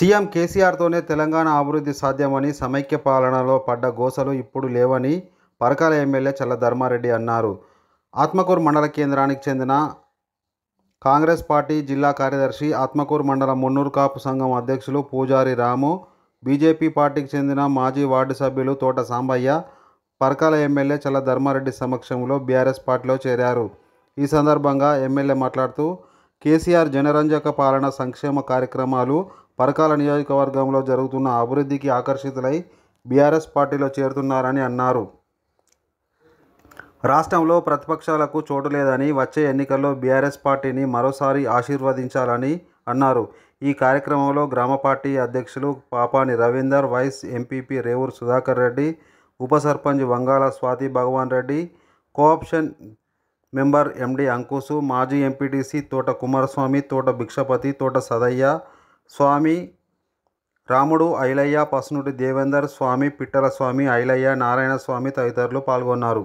CM కేసీఆర్తోనే Telangana అభివృద్ధి సాధ్యమని సమైక్య పాలనలో పడ్డ గోసలు ఇప్పుడు లేవని పరకాల ఎమ్మెల్యే చల్ల ధర్మారెడ్డి అన్నారు ఆత్మకూరు మండల కేంద్రానికి చెందిన కాంగ్రెస్ పార్టీ జిల్లా కార్యదర్శి ఆత్మకూరు మండల మున్నూరు కాపు సంఘం అధ్యక్షులు పూజారి రాము బీజేపీ పార్టీకి చెందిన మాజీ వార్డు సభ్యులు తోట సాంబయ్య పరకాల ఎమ్మెల్యే చల్ల ధర్మారెడ్డి సమక్షంలో బీఆర్ఎస్ పార్టీలో చేరారు ఈ సందర్భంగా ఎమ్మెల్యే మాట్లాడుతూ కేసీఆర్ జనరంజక పాలన సంక్షేమ కార్యక్రమాలు పరకాల నియోజకవర్గంలో జరుగుతున్న అభివృద్ధికి ఆకర్షితులై బీఆర్ఎస్ పార్టీలో చేరుతున్నారని అన్నారు రాష్ట్రంలో ప్రతిపక్షాలకు చోటు లేదని వచ్చే ఎన్నికల్లో బీఆర్ఎస్ పార్టీని మరోసారి ఆశీర్వదించాలని అన్నారు ఈ కార్యక్రమంలో గ్రామ పార్టీ అధ్యక్షులు పాపాని రవీందర్ వైస్ ఎంపీపీ రేవూర్ సుధాకర్ రెడ్డి ఉప sarpanch Vangala Swathi Bhagavan Reddy cooption member MD Ankusu మాజీ ఎంపీటీసీ తోట కుమారస్వామి తోట భిక్షపతి తోట సదయ్య స్వామి రాముడు ఐలయ్య పసునుడి దేవేందర్ స్వామి పిట్టల స్వామి ఐలయ్య నారాయణ స్వామి తదితరులు పాల్గొన్నారు